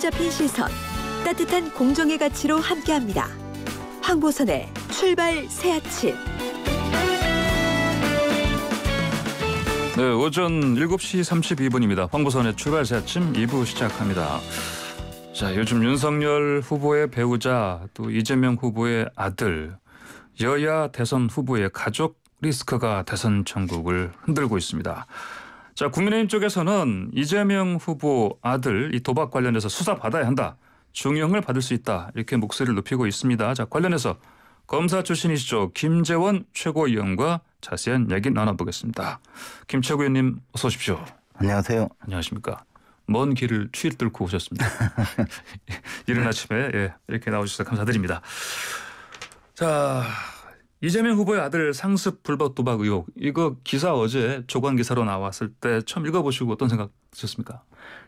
사로잡힌 시선, 따뜻한 공정의 가치로 함께합니다. 황보선의 출발 새 아침. 네, 오전 7시 32분입니다. 황보선의 출발 새 아침 2부 시작합니다. 자, 요즘 윤석열 후보의 배우자 또 이재명 후보의 아들 여야 대선 후보의 가족 리스크가 대선 전국을 흔들고 있습니다. 자, 국민의힘 쪽에서는 이재명 후보 아들 이 도박 관련해서 수사 받아야 한다. 중형을 받을 수 있다. 이렇게 목소리를 높이고 있습니다. 자, 관련해서 검사 출신이시죠. 김재원 최고위원과 자세한 이야기 나눠보겠습니다. 김 최고위원님 어서 오십시오. 안녕하세요. 안녕하십니까. 먼 길을 추일 위 뚫고 오셨습니다. 이른 아침에 예, 이렇게 나오셔서 감사드립니다. 자 이재명 후보의 아들 상습 불법 도박 의혹 이거 기사 어제 조간 기사로 나왔을 때 처음 읽어보시고 어떤 생각 드셨습니까?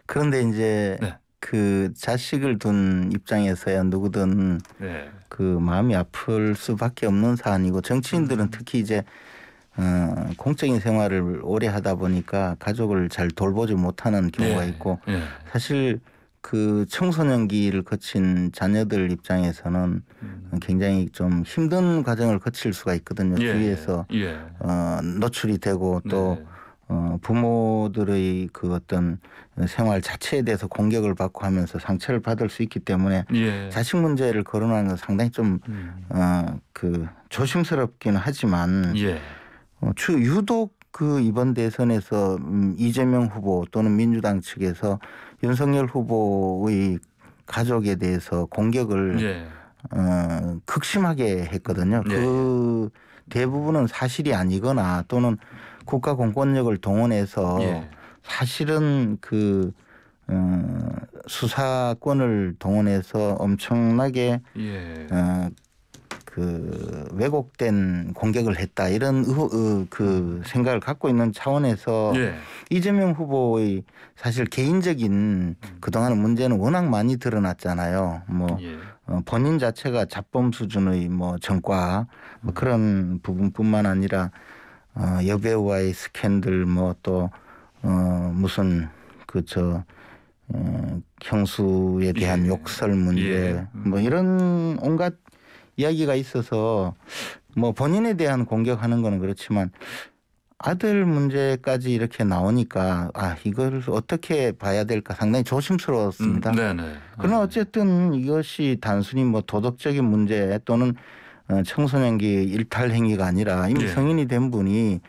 그런데 이제 네. 그 자식을 둔 입장에서야 누구든 네. 그 마음이 아플 수밖에 없는 사안이고 정치인들은 음. 특히 이제 어, 공적인 생활을 오래 하다 보니까 가족을 잘 돌보지 못하는 경우가 네. 있고 예. 사실 그 청소년기를 거친 자녀들 입장에서는 음. 굉장히 좀 힘든 과정을 거칠 수가 있거든요. 예. 주위에서 예. 어, 노출이 되고 또 네. 어, 부모들의 그 어떤 생활 자체에 대해서 공격을 받고 하면서 상처를 받을 수 있기 때문에 예. 자식 문제를 거론하는 건 상당히 좀, 음. 어, 그 조심스럽기는 하지만 예. 어, 주, 유독 그 이번 대선에서 음, 이재명 후보 또는 민주당 측에서 윤석열 후보의 가족에 대해서 공격을 예. 어, 극심하게 했거든요. 예. 그 대부분은 사실이 아니거나 또는 국가 공권력을 동원해서 예. 사실은 그 어, 수사권을 동원해서 엄청나게 예. 어, 그 왜곡된 공격을 했다 이런 의, 그 생각을 갖고 있는 차원에서 예. 이재명 후보의 사실 개인적인 그동안 의 문제는 워낙 많이 드러났잖아요. 뭐 예. 어, 본인 자체가 자범 수준의 뭐 전과 뭐 그런 부분뿐만 아니라 어, 여배우와의 스캔들 뭐 또 어, 무슨 그저 어, 형수에 대한 예. 욕설 문제 예. 음. 뭐 이런 온갖 이야기가 있어서 뭐 본인에 대한 공격하는 거는 그렇지만 아들 문제까지 이렇게 나오니까 아 이걸 어떻게 봐야 될까 상당히 조심스러웠습니다. 음, 네네. 그러나 음. 어쨌든 이것이 단순히 뭐 도덕적인 문제 또는 어, 청소년기 일탈 행위가 아니라 이미 네. 성인이 된 분이 네.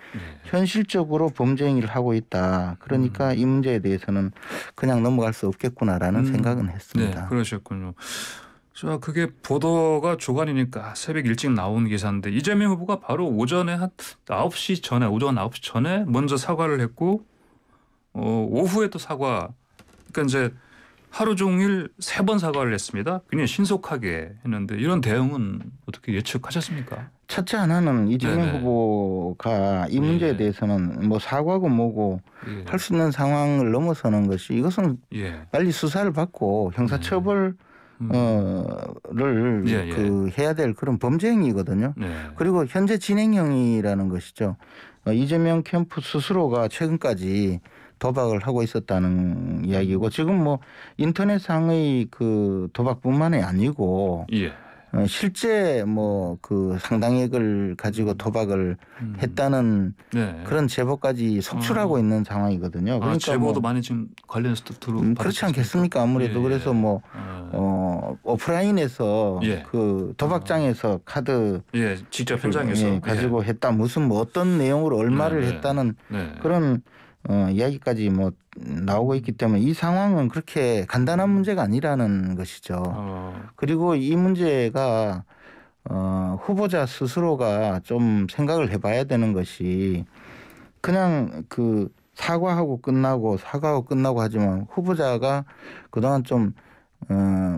현실적으로 범죄 행위를 하고 있다. 그러니까 음. 이 문제에 대해서는 그냥 넘어갈 수 없겠구나라는 음. 생각은 했습니다. 네, 그러셨군요. 자, 그게 보도가 조간이니까 새벽 일찍 나온 기사인데 이재명 후보가 바로 오전에 한 9시 전에 오전 9시 전에 먼저 사과를 했고 어, 오후에 또 사과. 그러니까 이제 하루 종일 세 번 사과를 했습니다. 그냥 신속하게 했는데 이런 대응은 어떻게 예측하셨습니까? 첫째 하나는 이재명 네네. 후보가 이 예. 문제에 예. 대해서는 뭐 사과고 뭐고 예. 할수 있는 상황을 넘어서는 것이 이것은 예. 빨리 수사를 받고 형사처벌 음. 음. 어를 예, 예. 그 해야 될 그런 범죄 행위거든요. 예. 네. 그리고 현재 진행형이라는 것이죠. 어, 이재명 캠프 스스로가 최근까지 도박을 하고 있었다는 이야기고 지금 뭐 인터넷상의 그 도박뿐만이 아니고 예. 어, 실제 뭐 그 상당액을 가지고 도박을 음. 했다는 네. 그런 제보까지 속출하고 아. 있는 상황이거든요. 아, 그러니까 아, 제보도 뭐 많이 지금 관련해서 들어. 음, 그렇지 않겠습니까? 아무래도 예, 예. 그래서 뭐 아. 어, 오프라인에서 예. 그 도박장에서 카드 예 직접 현장에서 예, 가지고 예. 했다 무슨 뭐 어떤 내용으로 얼마를 네, 네. 했다는 네. 그런 어, 이야기까지 뭐 나오고 있기 때문에 이 상황은 그렇게 간단한 음. 문제가 아니라는 것이죠. 어. 그리고 이 문제가 어, 후보자 스스로가 좀 생각을 해봐야 되는 것이 그냥 그 사과하고 끝나고 사과하고 끝나고 하지만 후보자가 그동안 좀 어,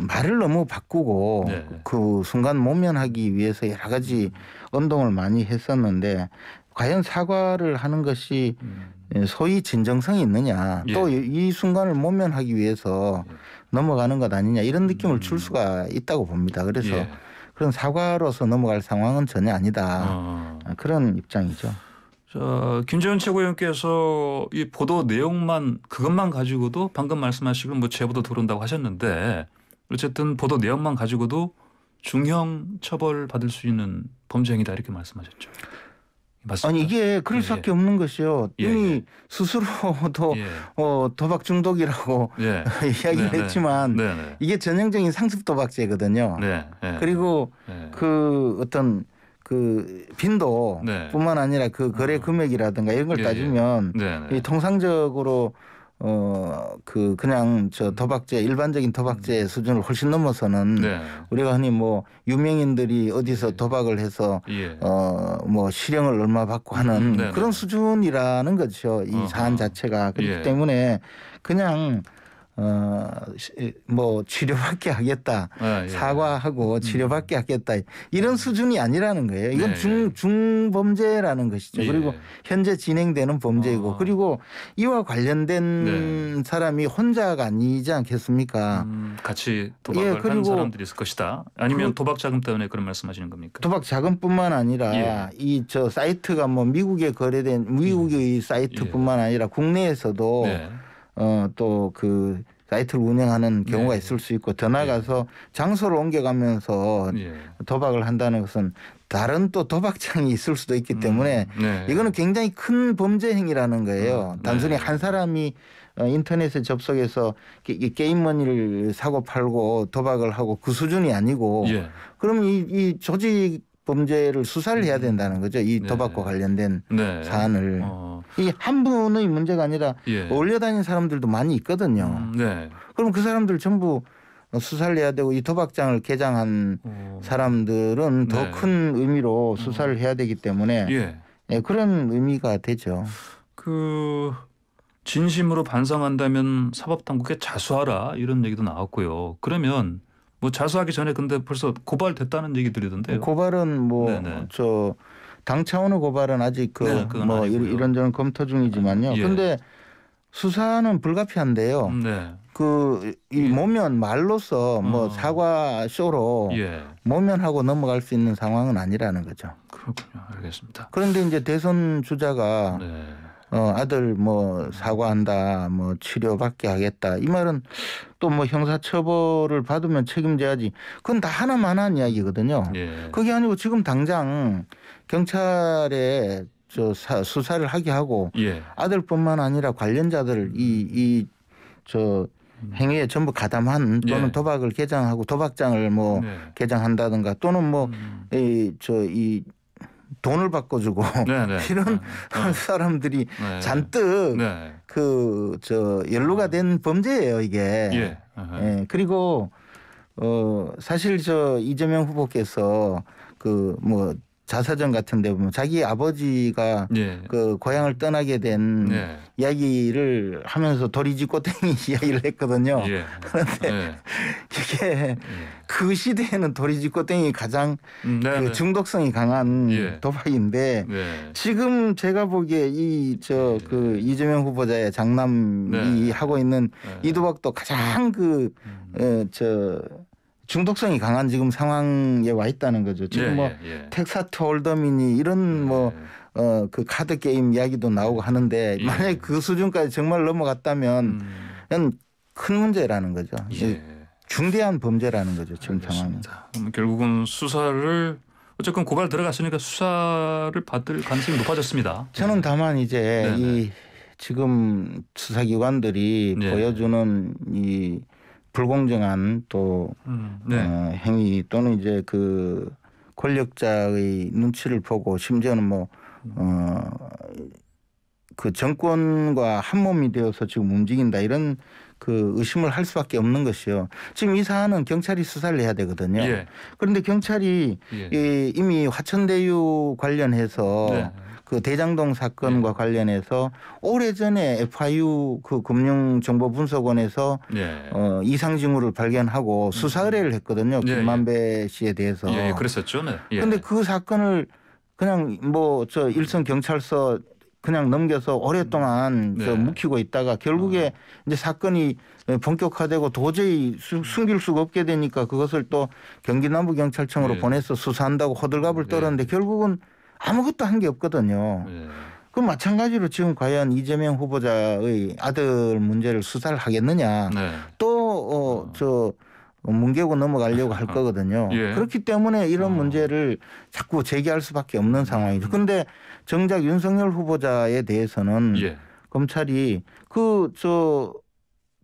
말을 너무 바꾸고 네. 그 순간 모면하기 위해서 여러 가지 언동을 음. 많이 했었는데 과연 사과를 하는 것이 음. 예, 소위 진정성이 있느냐 예. 또이 순간을 모면하기 위해서 예. 넘어가는 것 아니냐 이런 느낌을 줄 음. 수가 있다고 봅니다. 그래서 예. 그런 사과로서 넘어갈 상황은 전혀 아니다 아. 아 그런 입장이죠. 자, 김재현 최고위원께서 이 보도 내용만 그것만 가지고도 방금 말씀하신고뭐 제보도 들어온다고 하셨는데 어쨌든 보도 내용만 가지고도 중형 처벌 받을 수 있는 범죄 행위다 이렇게 말씀하셨죠. 맞습니다. 아니 이게 그럴 예, 예. 수밖에 예. 없는 것이요. 예, 이미 예. 스스로도 예. 어, 도박 중독이라고 이야기를 네. 네. 했지만 네, 네. 이게 전형적인 상습 도박죄거든요. 네. 그리고 그 어떤 그 빈도뿐만 네. 아니라 그 거래 음. 금액이라든가 이런 걸 따지면 이 통상적으로 어, 그, 그냥 저 도박제, 음. 일반적인 도박제 음. 수준을 훨씬 넘어서는 네. 우리가 흔히 뭐 유명인들이 어디서 도박을 예. 해서 예. 어, 뭐 실형을 얼마 받고 하는 음, 네, 네. 그런 수준이라는 거죠. 이 사안 자체가. 그렇기 예. 때문에 그냥 어, 뭐 치료받게 하겠다 아, 예. 예. 사과하고 음. 치료받게 음. 하겠다 이런 네. 수준이 아니라는 거예요. 이건 네, 중 예. 중범죄라는 것이죠. 예. 그리고 현재 진행되는 범죄이고 아. 그리고 이와 관련된 네. 사람이 혼자가 아니지 않겠습니까? 음, 같이 예, 도박을 예, 그리고 한 사람들이 있을 것이다. 아니면 그, 도박 자금 때문에 그런 말씀하시는 겁니까? 도박 자금뿐만 아니라 이 저 사이트가 뭐 미국에 거래된 미국의 음. 사이트뿐만 아니라 국내에서도. 네. 어, 또 그 사이트를 운영하는 경우가 네. 있을 수 있고 더 나아가서 네. 장소를 옮겨가면서 예. 도박을 한다는 것은 다른 또 도박장이 있을 수도 있기 음, 때문에 음, 네. 이거는 굉장히 큰 범죄 행위라는 거예요. 음, 네. 단순히 한 사람이 어, 인터넷에 접속해서 게임머니를 사고 팔고 도박을 하고 그 수준이 아니고 예. 그럼 이, 이 조직 범죄를 수사를 해야 음. 된다는 거죠. 이 네. 도박과 관련된 네. 사안을. 어. 이한 분의 문제가 아니라 예. 올려다닌 사람들도 많이 있거든요. 음, 네. 그럼 그 사람들 전부 수사를 해야 되고 이 도박장을 개장한 오. 어. 사람들은 더큰 네. 의미로 음. 수사를 해야 되기 때문에 예. 예, 그런 의미가 되죠. 그 진심으로 반성한다면 사법당국에 자수하라 이런 얘기도 나왔고요. 그러면 뭐 자수하기 전에 근데 벌써 고발됐다는 얘기 들리던데요. 고발은 뭐 저당 차원의 고발은 아직 그뭐 네, 이런저런 검토 중이지만요. 예. 근데 수사는 불가피한데요. 네. 그이 예. 모면 말로서 뭐 어. 사과 쇼로 예. 모면하고 넘어갈 수 있는 상황은 아니라는 거죠. 그렇군요. 알겠습니다. 그런데 이제 대선 주자가 네. 어, 아들 뭐 사과한다, 뭐 치료받게 하겠다. 이 말은 또 뭐 형사처벌을 받으면 책임져야지. 그건 다 하나만한 이야기거든요. 예. 그게 아니고 지금 당장 경찰에 저 사, 수사를 하게 하고 예. 아들뿐만 아니라 관련자들 이 이 저 행위에 전부 가담한 또는 예. 도박을 개장하고 도박장을 뭐 네. 개장한다든가 또는 뭐 이저이 음. 돈을 바꿔주고 네네. 네. 이런 네. 네. 사람들이 네. 잔뜩 네. 그저 연루가 된 범죄예요 이게. 예. 예. 그리고 어 사실 저 이재명 후보께서 그뭐 자서전 같은 데 보면 자기 아버지가 예. 그 고향을 떠나게 된 예. 이야기를 하면서 도리지 꼬땡이 이야기를 했거든요. 예. 그런데 예. 이게 예. 그 시대에는 도리지 꼬땡이 가장 음, 네, 그 네. 중독성이 강한 예. 도박인데 지금 제가 보기에 이 저 그 이재명 후보자의 장남이 네. 하고 있는 이 도박도 가장 그저 음. 어, 중독성이 강한 지금 상황에 와 있다는 거죠. 지금 예, 뭐 예, 예. 텍사트 홀더민이 이런 예. 뭐어 그 카드 게임 이야기도 나오고 하는데 예. 만약에 그 수준까지 정말 넘어갔다면 음. 큰 문제라는 거죠. 중대한 범죄라는 거죠 지금 상황은. 결국은 수사를 어쨌건 고발 들어갔으니까 수사를 받을 가능성이 높아졌습니다. 저는 다만 이제 네네. 네. 이 지금 수사기관들이 네. 보여주는 이 불공정한 또 음, 네. 어, 행위 또는 이제 그 권력자의 눈치를 보고 심지어는 뭐 어, 그 정권과 한 몸이 되어서 지금 움직인다 이런 그 의심을 할 수밖에 없는 것이요. 지금 이 사안은 경찰이 수사를 해야 되거든요. 예. 그런데 경찰이 예. 이 이미 화천대유 관련해서 네. 그 대장동 사건과 네. 관련해서 오래전에 FIU 그 금융정보분석원에서 네. 예. 어, 이상 징후를 발견하고 수사 의뢰를 했거든요. 예, 김만배 씨에 대해서. 예, 그랬었죠. 네. 근데 그 사건을 그냥 뭐 저 일선 경찰서 그냥 넘겨서 오랫동안 음. 네. 저 묵히고 있다가 결국에 어. 이제 사건이 본격화되고 도저히 수, 숨길 수가 없게 되니까 그것을 또 경기남부경찰청으로 네. 보내서 수사한다고 호들갑을 떨었는데 결국은 아무것도 한 게 없거든요. 예. 그 마찬가지로 지금 과연 이재명 후보자의 아들 문제를 수사를 하겠느냐 네. 또어저 뭉개고 넘어가려고 할 거거든요. 예. 그렇기 때문에 이런 어. 문제를 자꾸 제기할 수밖에 없는 상황이죠. 그런데 정작 윤석열 후보자에 대해서는 예. 검찰이 그저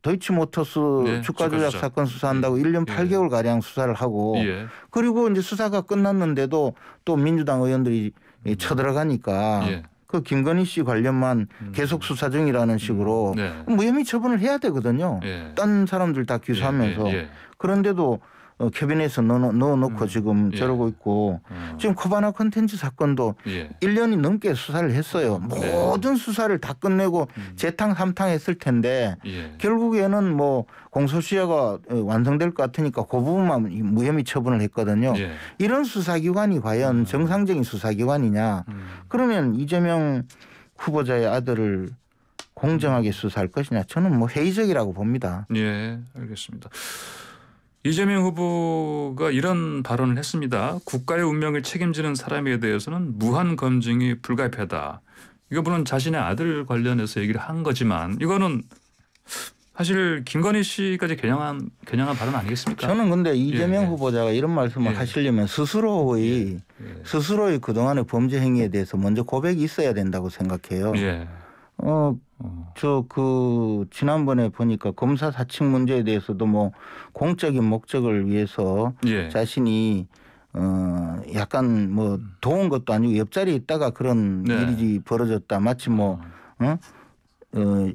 도이치모터스 네, 주가 조작 사건 수사한다고 음, 예. 1년 8개월 가량 수사를 하고 예. 그리고 이제 수사가 끝났는데도 또 민주당 의원들이 음. 쳐들어가니까 예. 그 김건희 씨 관련만 음. 계속 수사 중이라는 음. 식으로 네. 무혐의 처분을 해야 되거든요. 예. 딴 사람들 다 기소하면서 예, 예, 그런데도 어, 캐비넷에 넣어, 넣어놓고 음. 지금 예. 저러고 있고 음. 지금 코바나 컨텐츠 사건도 예. 1년이 넘게 수사를 했어요. 네. 모든 수사를 다 끝내고 음. 재탕 삼탕 했을 텐데 예. 결국에는 뭐 공소시효가 어, 완성될 것 같으니까 그 부분만 무혐의 처분을 했거든요. 예. 이런 수사기관이 과연 음. 정상적인 수사기관이냐 음. 그러면 이재명 후보자의 아들을 공정하게 수사할 것이냐 저는 뭐 회의적이라고 봅니다. 예, 알겠습니다. 이재명 후보가 이런 발언을 했습니다. 국가의 운명을 책임지는 사람에 대해서는 무한 검증이 불가피하다. 이거 물론 자신의 아들 관련해서 얘기를 한 거지만 이거는 사실 김건희 씨까지 겨냥한 겨냥한 발언 아니겠습니까? 저는 근데 이재명 예, 예. 후보자가 이런 말씀을 예. 하시려면 스스로의 예, 예. 스스로의 그동안의 범죄 행위에 대해서 먼저 고백이 있어야 된다고 생각해요. 예. 어 어. 저그 지난번에 보니까 검사 사칭 문제에 대해서도 뭐 공적인 목적을 위해서 예. 자신이 어 약간 뭐 도운 것도 아니고 옆자리에 있다가 그런 네. 일이 벌어졌다 마치 뭐 아. 어? 어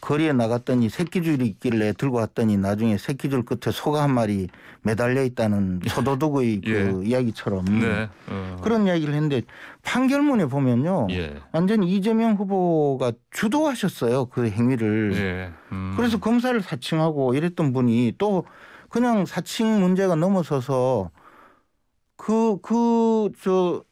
거리에 나갔더니 새끼줄이 있길래 들고 왔더니 나중에 새끼줄 끝에 소가 한 마리 매달려 있다는 소도둑의 예. 예. 그 이야기처럼 네. 음. 어. 그런 이야기를 했는데 판결문에 보면요 예. 완전히 이재명 후보가 주도하셨어요 그 행위를 예. 음. 그래서 검사를 사칭하고 이랬던 분이 또 그냥 사칭 문제가 넘어서서 그그저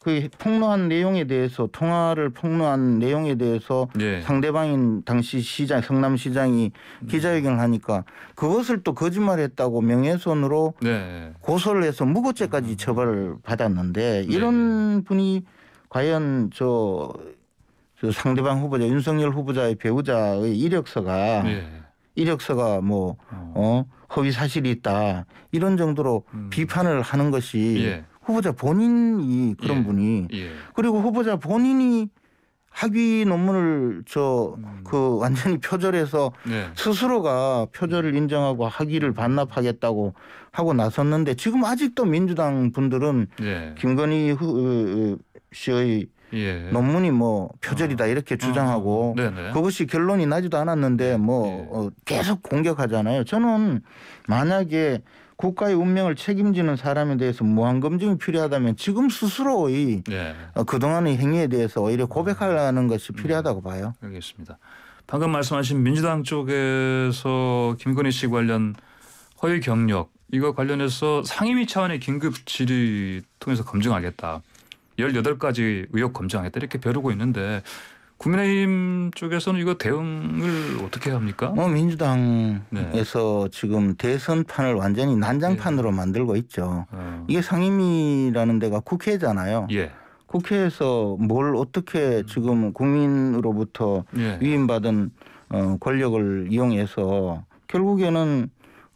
그 폭로한 내용에 대해서 통화를 폭로한 내용에 대해서 예. 상대방인 당시 시장 성남시장이 음. 기자회견을 하니까 그것을 또 거짓말했다고 명예훼손으로 네. 고소를 해서 무고죄까지 음. 처벌을 받았는데 예, 예. 이런 예. 분이 과연 저, 저 상대방 후보자 윤석열 후보자의 배우자의 이력서가 예. 이력서가 뭐 어, 어 허위 사실이 있다 이런 정도로 음. 비판을 하는 것이 예. 후보자 본인이 그런 예. 분이 예. 그리고 후보자 본인이 학위 논문을 저그 음. 그 완전히 표절해서 네. 스스로가 표절을 인정하고 학위를 반납하겠다고 하고 나섰는데 지금 아직도 민주당 분들은 예. 김건희 어, 어, 씨의 예. 논문이 뭐 표절이다 아. 이렇게 주장하고 아. 그것이 결론이 나지도 않았는데 예. 뭐 예. 어, 계속 공격하잖아요. 저는 만약에 국가의 운명을 책임지는 사람에 대해서 무한 검증이 필요하다면 지금 스스로의 네. 예. 어, 그동안의 행위에 대해서 오히려 고백하는 려 것이 음. 필요하다고 봐요. 음. 알겠습니다. 방금 말씀하신 민주당 쪽에서 김건희 씨 관련 허위 경력 이거 관련해서 상임위 차원의 긴급 질의 통해서 검증하겠다. 열여 가지 의혹 검증하겠다 이렇게 벼르고 있는데 국민의힘 쪽에서는 이거 대응을 어떻게 합니까? 뭐 민주당에서 네. 지금 대선판을 완전히 난장판으로 예. 만들고 있죠. 어. 이게 상임위라는 데가 국회잖아요. 예. 국회에서 뭘 어떻게 음. 지금 국민으로부터 예. 위임받은 어, 권력을 이용해서 결국에는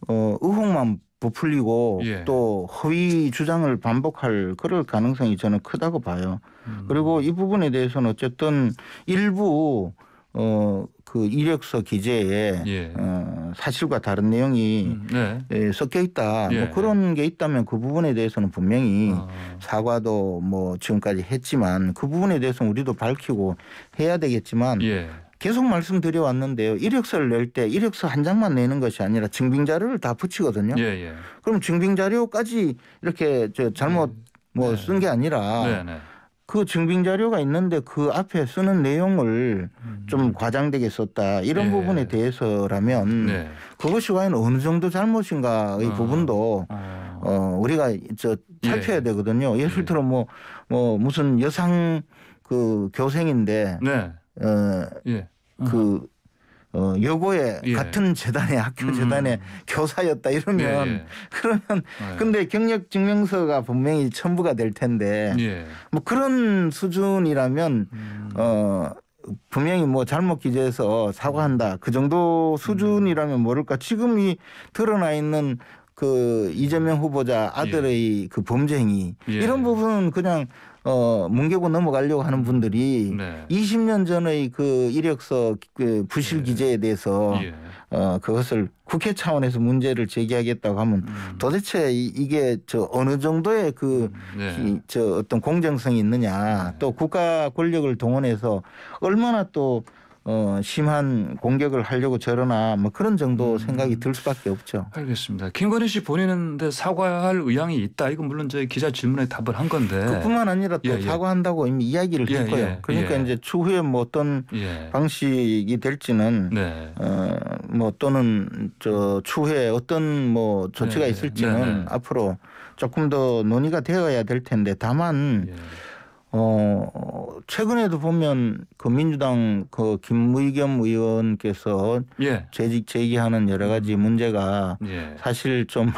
어, 의혹만 부풀리고 예. 또 허위 주장을 반복할 그럴 가능성이 저는 크다고 봐요. 음. 그리고 이 부분에 대해서는 어쨌든 일부 어, 그 이력서 기재에 예. 어, 사실과 다른 내용이 음, 네. 예, 섞여 있다. 뭐 예. 뭐 그런 게 있다면 그 부분에 대해서는 분명히 아. 사과도 뭐 지금까지 했지만 그 부분에 대해서는 우리도 밝히고 해야 되겠지만 예. 계속 말씀드려 왔는데요. 이력서를 낼 때 이력서 한 장만 내는 것이 아니라 증빙 자료를 다 붙이거든요. 예, 예. 그럼 증빙 자료까지 이렇게 저 잘못 음. 뭐쓴 네. 게 아니라 네, 네. 그 증빙 자료가 있는데 그 앞에 쓰는 내용을 음. 좀 과장되게 썼다 이런 예. 부분에 대해서라면 네. 그것이 과연 어느 정도 잘못인가의 아. 부분도 아. 어 우리가 저 살펴야 예. 되거든요. 예를 예. 들어 뭐뭐 뭐 무슨 여상 그 교생인데 네. 어, 예. 그 어, 여고에 예. 같은 재단의 학교 음. 재단에 교사였다 이러면 예. 그러면 예. 근데 경력 증명서가 분명히 첨부가 될 텐데 예. 뭐 그런 수준이라면 음. 어 분명히 뭐 잘못 기재해서 사과한다 그 정도 수준이라면 음. 모를까 지금 이 드러나 있는 그 이재명 후보자 아들의 예. 그 범죄 행위 예. 이런 부분은 그냥 어, 문개부 넘어가려고 하는 분들이 네. 20년 전의 그 이력서 그 부실 예. 기재에 대해서 예. 어, 그것을 국회 차원에서 문제를 제기하겠다고 하면 음. 도대체 이게 저 어느 정도의 그저 음. 네. 어떤 공정성이 있느냐 네. 또 국가 권력을 동원해서 얼마나 또 어, 심한 공격을 하려고 저러나 뭐 그런 정도 음. 생각이 들 수밖에 없죠. 알겠습니다. 김건희 씨 본인은 사과할 의향이 있다. 이건 물론 저희 기자 질문에 답을 한 건데 그뿐만 아니라 또 예, 예. 사과한다고 이미 이야기를 예, 했고요. 예, 그러니까 예. 이제 추후에 뭐 어떤 예. 방식이 될지는 네. 어, 뭐 또는 저 추후에 어떤 뭐 조치가 네, 네. 있을지는 네, 앞으로 조금 더 논의가 되어야 될 텐데 다만. 어 최근에도 보면 그 민주당 그 김의겸 의원께서 예. 재직 제기하는 여러 가지 문제가 예. 사실 좀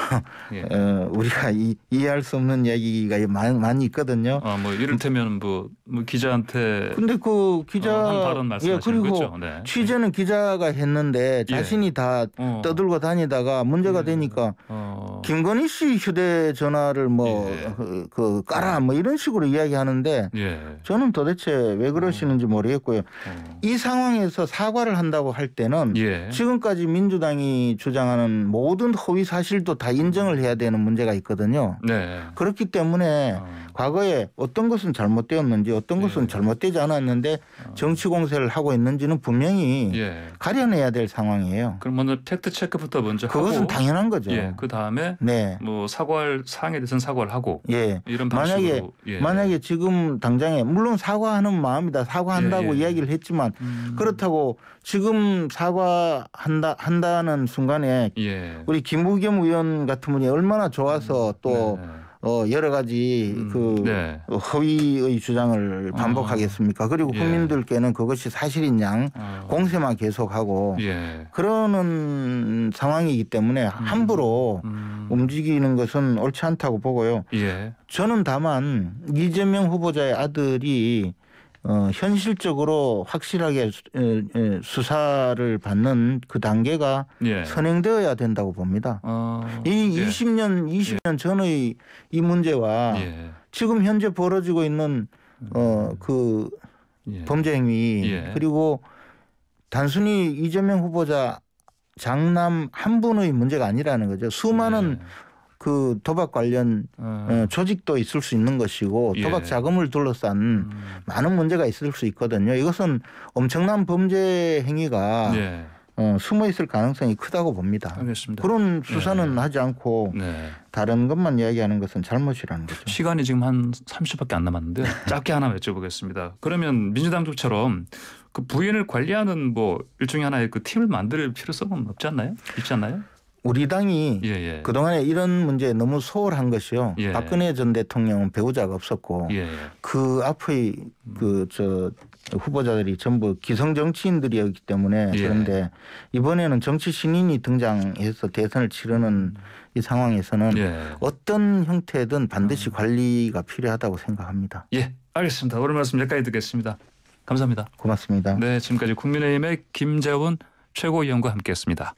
예. 어, 우리가 이, 이해할 수 없는 얘기가 많이, 많이 있거든요. 아뭐 이를테면 뭐, 뭐, 기자한테 근데 그 기자 어, 예, 그리고 네. 취재는 기자가 했는데 예. 자신이 다 어. 떠들고 다니다가 문제가 예. 되니까 어. 김건희 씨 휴대전화를 뭐그 예. 그 깔아 뭐 이런 식으로 이야기하는데 예. 저는 도대체 왜 그러시는지 모르겠고요. 음. 이 상황에서 사과를 한다고 할 때는 예. 지금까지 민주당이 주장하는 모든 허위 사실도 다 인정을 해야 되는 문제가 있거든요. 네. 그렇기 때문에 어. 과거에 어떤 것은 잘못되었는지 어떤 것은 예. 잘못되지 않았는데 어. 정치 공세를 하고 있는지는 분명히 예. 가려내야 될 상황이에요. 그럼 먼저 팩트 체크부터 먼저 그것은 하고. 당연한 거죠. 예, 그 다음에 네. 뭐 사과할 사항에 대해서는 사과를 하고 예. 이런 방식으로 만약에 예. 만약에 지금 당장에 물론 사과하는 마음이다 사과한다고 예, 예. 이야기를 했지만 음. 그렇다고 지금 사과한다 한다는 순간에 예. 우리 김부겸 의원 같은 분이 얼마나 좋아서 음. 또 네. 네. 어 여러 가지 음, 그 네. 허위의 주장을 반복하겠습니까? 아, 그리고 예. 국민들께는 예. 그것이 사실인 양 아. 공세만 계속하고 예. 그러는 상황이기 때문에 음, 함부로 음. 움직이는 것은 옳지 않다고 보고요. 예. 저는 다만 이재명 후보자의 아들이 어, 현실적으로 확실하게 수사를 받는 그 단계가 예. 선행되어야 된다고 봅니다. 어, 이 20년, 예. 20년 전의 이 문제와 예. 지금 현재 벌어지고 있는 어, 음. 그 예. 범죄 행위 그리고 단순히 이재명 후보자 장남 한 분의 문제가 아니라는 거죠. 수많은 네. 그 도박 관련 음. 조직도 있을 수 있는 것이고 도박 예. 자금을 둘러싼 음. 많은 문제가 있을 수 있거든요. 이것은 엄청난 범죄 행위가 예. 어, 숨어 있을 가능성이 크다고 봅니다. 알겠습니다. 그런 예. 수사는 네. 하지 않고 네. 다른 것만 이야기하는 것은 잘못이라는 거죠. 시간이 지금 한 30밖에 안 남았는데 짧게 하나 여쭤보겠습니다. 그러면 민주당 쪽처럼 그 부인을 관리하는 뭐 일종의 하나의 그 팀을 만들 필요성은 없지 않나요? 있지 않나요? 우리 당이 예, 예. 그동안에 이런 문제에 너무 소홀한 것이요. 예. 박근혜 전 대통령은 배우자가 없었고 예, 예. 그 앞의 그저 후보자들이 전부 기성 정치인들이었기 때문에 예. 그런데 이번에는 정치 신인이 등장해서 대선을 치르는 이 상황에서는 어떤 형태든 반드시 관리가 필요하다고 생각합니다. 예, 알겠습니다. 오늘 말씀 여기까지 듣겠습니다. 감사합니다. 고맙습니다. 네, 지금까지 국민의힘의 김재원 최고위원과 함께했습니다.